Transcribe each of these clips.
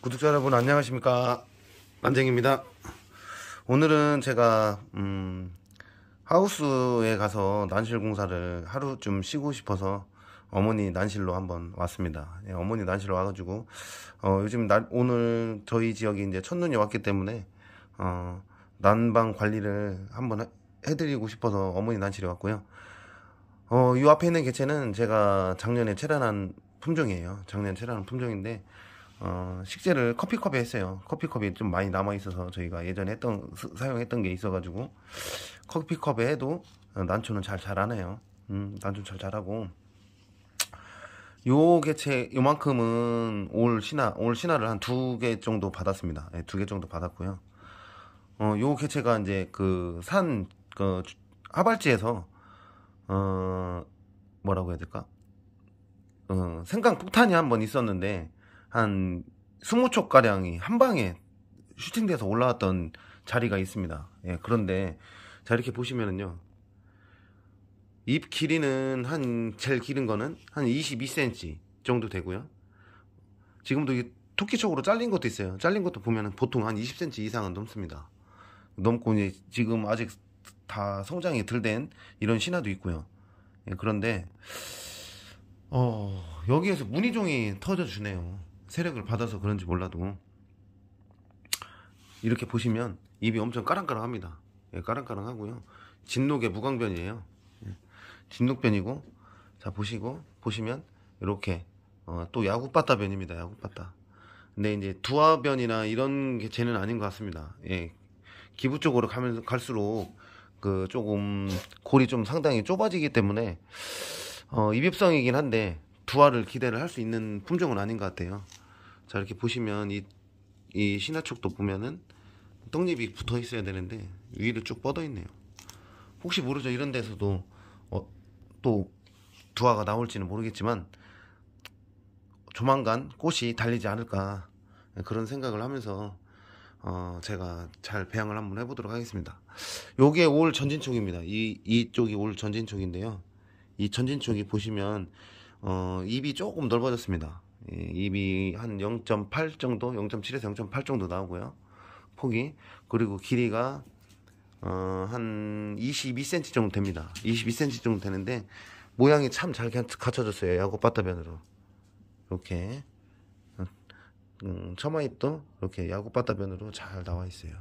구독자 여러분 안녕하십니까 만쟁입니다 오늘은 제가 음, 하우스에 가서 난실 공사를 하루 좀 쉬고 싶어서 어머니 난실로 한번 왔습니다 예, 어머니 난실로 와가지고 어, 요즘 날, 오늘 저희 지역이 이제 첫눈이 왔기 때문에 어, 난방 관리를 한번 해, 해드리고 싶어서 어머니 난실에 왔고요 어, 이 앞에 있는 개체는 제가 작년에 체란한 품종이에요 작년 에 체란한 품종인데 어, 식재를 커피컵에 했어요. 커피컵이 좀 많이 남아있어서 저희가 예전에 했던, 스, 사용했던 게 있어가지고, 커피컵에 해도 난초는 잘 자라네요. 음, 난초 는잘 자라고. 요 개체, 요만큼은 올 신화, 올 신화를 한 두 개 정도 받았습니다. 네, 예, 두 개 정도 받았고요. 어, 요 개체가 이제 그 산, 그, 하발지에서, 어, 뭐라고 해야 될까? 어, 생강 폭탄이 한 번 있었는데, 한2 0초 가량이 한 방에 슈팅돼서 올라왔던 자리가 있습니다. 예, 그런데 자 이렇게 보시면은요. 잎 길이는 한 제일 길은 거는 한 22cm 정도 되고요. 지금도 이 토끼척으로 잘린 것도 있어요. 잘린 것도 보면은 보통 한 20cm 이상은 넘습니다. 넘고 이제 지금 아직 다 성장이 덜 된 이런 신화도 있고요. 예, 그런데 어, 여기에서 무늬종이 터져 주네요. 세력을 받아서 그런지 몰라도 이렇게 보시면 입이 엄청 까랑까랑합니다. 예, 까랑까랑하고요. 진녹의 무광변이에요. 예, 진녹변이고 자 보시고 보시면 이렇게 어, 또 야구빠따 변입니다. 야구빠따. 근데 이제 두화변이나 이런 게 쟤는 아닌 것 같습니다. 예, 기부 쪽으로 가면 갈수록 그 조금 골이 좀 상당히 좁아지기 때문에 어, 이입성이긴 한데 두화를 기대를 할 수 있는 품종은 아닌 것 같아요. 자 이렇게 보시면 이, 이 신화촉도 보면은 떡잎이 붙어 있어야 되는데 위로 쭉 뻗어 있네요 혹시 모르죠 이런 데서도 어, 또 두화가 나올지는 모르겠지만 조만간 꽃이 달리지 않을까 예, 그런 생각을 하면서 어, 제가 잘 배양을 한번 해보도록 하겠습니다 요게 올 전진촉입니다 이, 이쪽이 올 전진촉인데요 이 전진촉이 보시면 어, 입이 조금 넓어졌습니다 입이 예, 한0.8 정도, 0.7에서 0.8 정도 나오고요. 폭이. 그리고 길이가 어, 한 22cm 정도 됩니다. 22cm 정도 되는데 모양이 참 잘 갖춰졌어요. 야구 바타변으로 이렇게 음, 처마잎도 이렇게 야구 바타변으로 잘 나와 있어요.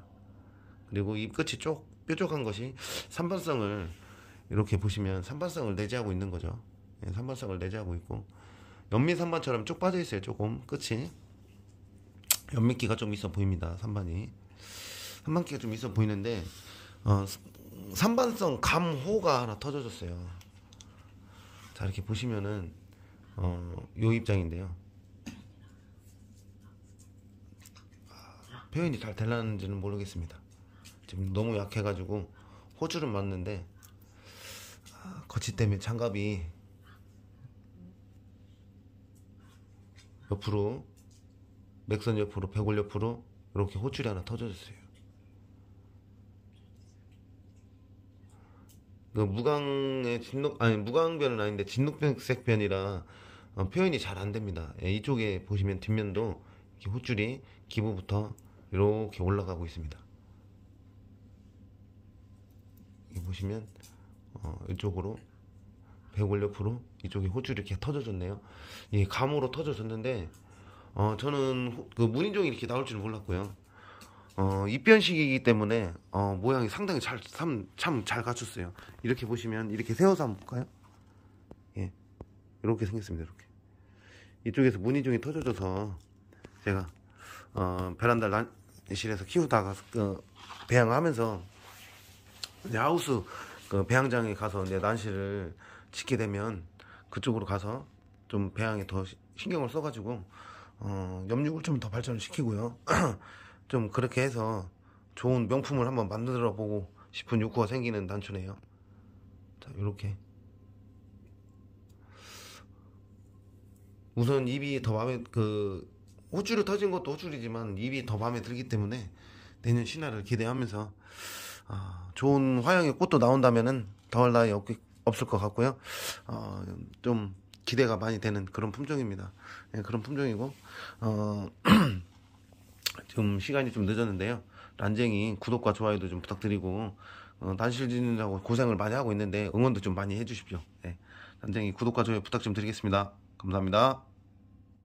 그리고 입 끝이 쪽 뾰족한 것이 산반성을 이렇게 보시면 산반성을 내재하고 있는 거죠. 산반성을 예, 내재하고 있고 연미 3번처럼 쭉 빠져 있어요. 조금 끝이 연미기가 좀 있어 보입니다. 3번이 3번기가 좀 있어 보이는데 어, 3반성 감호가 하나 터져줬어요. 자 이렇게 보시면은 어, 요 입장인데요. 표현이 잘 될라는지는 모르겠습니다. 지금 너무 약해가지고 호주를 맞는데 아, 거치 때문에 장갑이 옆으로 맥선 옆으로 배골 옆으로 이렇게 호출이 하나 터져주세요. 그 그러니까 무광의 진녹 아니 무광변은 아닌데 진녹색 변이라 어, 표현이 잘 안 됩니다. 예, 이쪽에 보시면 뒷면도 호출이 기부부터 이렇게 올라가고 있습니다. 보시면 어, 이쪽으로 배골 옆으로 이쪽에 호주 이렇게 터져졌네요. 예, 감으로 터져졌는데 어, 저는 호, 그 무인종이 이렇게 나올 줄 몰랐고요. 어, 입변식이기 때문에 어, 모양이 상당히 잘참잘 참잘 갖췄어요. 이렇게 보시면 이렇게 세워서 한번 볼까요? 예, 이렇게 생겼습니다. 이렇게 이쪽에서 무늬종이 터져져서 제가 어, 베란다 난실에서 키우다가 그 배양하면서 하우스 그 배양장에 가서 이제 난실을 짓게 되면 그쪽으로 가서 좀 배양에 더 신경을 써가지고 어, 염육을 좀 더 발전을 시키고요. 좀 그렇게 해서 좋은 명품을 한번 만들어 보고 싶은 욕구가 생기는 단추네요. 자, 요렇게. 우선 입이 더 마음에 그 호줄이 터진 것도 호줄이지만 입이 더 마음에 들기 때문에 내년 신화를 기대하면서 아, 좋은 화양의 꽃도 나온다면은 더할 나위 없겠 고 없을 것 같고요. 어, 좀 기대가 많이 되는 그런 품종입니다. 네, 그런 품종이고 어, 지금 시간이 좀 늦었는데요. 란쟁이 구독과 좋아요도 좀 부탁드리고 어, 단실지이라고 고생을 많이 하고 있는데 응원도 좀 많이 해주십시오. 네. 예, 란쟁이 구독과 좋아요 부탁 좀 드리겠습니다. 감사합니다.